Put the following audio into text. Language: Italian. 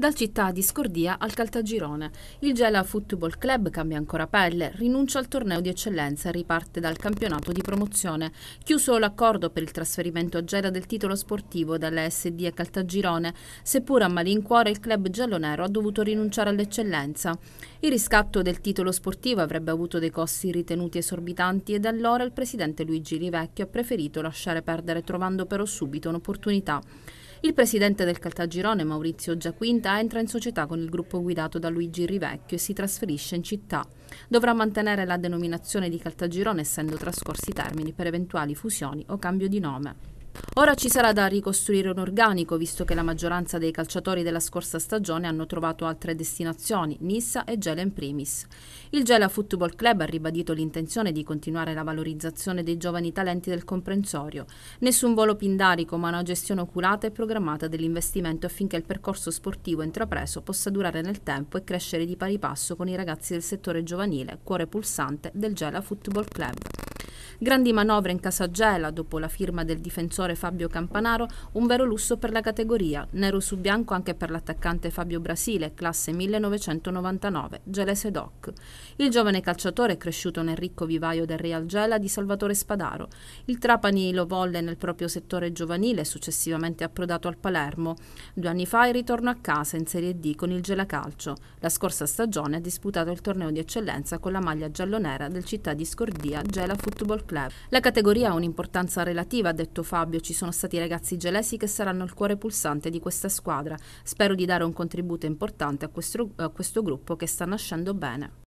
Dal città di Scordia al Caltagirone. Il Gela Football Club cambia ancora pelle, rinuncia al torneo di eccellenza e riparte dal campionato di promozione. Chiuso l'accordo per il trasferimento a Gela del titolo sportivo dalla SD a Caltagirone, seppur a malincuore il club giallonero ha dovuto rinunciare all'eccellenza. Il riscatto del titolo sportivo avrebbe avuto dei costi ritenuti esorbitanti e da allora il presidente Luigi Livecchio ha preferito lasciare perdere trovando però subito un'opportunità. Il presidente del Caltagirone, Maurizio Giaquinta, entra in società con il gruppo guidato da Luigi Rivecchio e si trasferisce in città. Dovrà mantenere la denominazione di Caltagirone essendo trascorsi termini per eventuali fusioni o cambio di nome. Ora ci sarà da ricostruire un organico, visto che la maggioranza dei calciatori della scorsa stagione hanno trovato altre destinazioni, Nissa e Gela in primis. Il Gela Football Club ha ribadito l'intenzione di continuare la valorizzazione dei giovani talenti del comprensorio. Nessun volo pindarico, ma una gestione oculata e programmata dell'investimento affinché il percorso sportivo intrapreso possa durare nel tempo e crescere di pari passo con i ragazzi del settore giovanile, cuore pulsante del Gela Football Club. Grandi manovre in Casagela, dopo la firma del difensore Fabio Campanaro, un vero lusso per la categoria, nero su bianco anche per l'attaccante Fabio Brasile, classe 1999, Gelese Doc. Il giovane calciatore è cresciuto nel ricco vivaio del Real Gela di Salvatore Spadaro. Il Trapani lo volle nel proprio settore giovanile successivamente approdato al Palermo. Due anni fa il ritorno a casa in Serie D con il Gela Calcio. La scorsa stagione ha disputato il torneo di eccellenza con la maglia giallonera del città di Scordia Gela Football Club club. La categoria ha un'importanza relativa, ha detto Fabio, ci sono stati ragazzi gelesi che saranno il cuore pulsante di questa squadra. Spero di dare un contributo importante a questo, a questo gruppo che sta nascendo bene.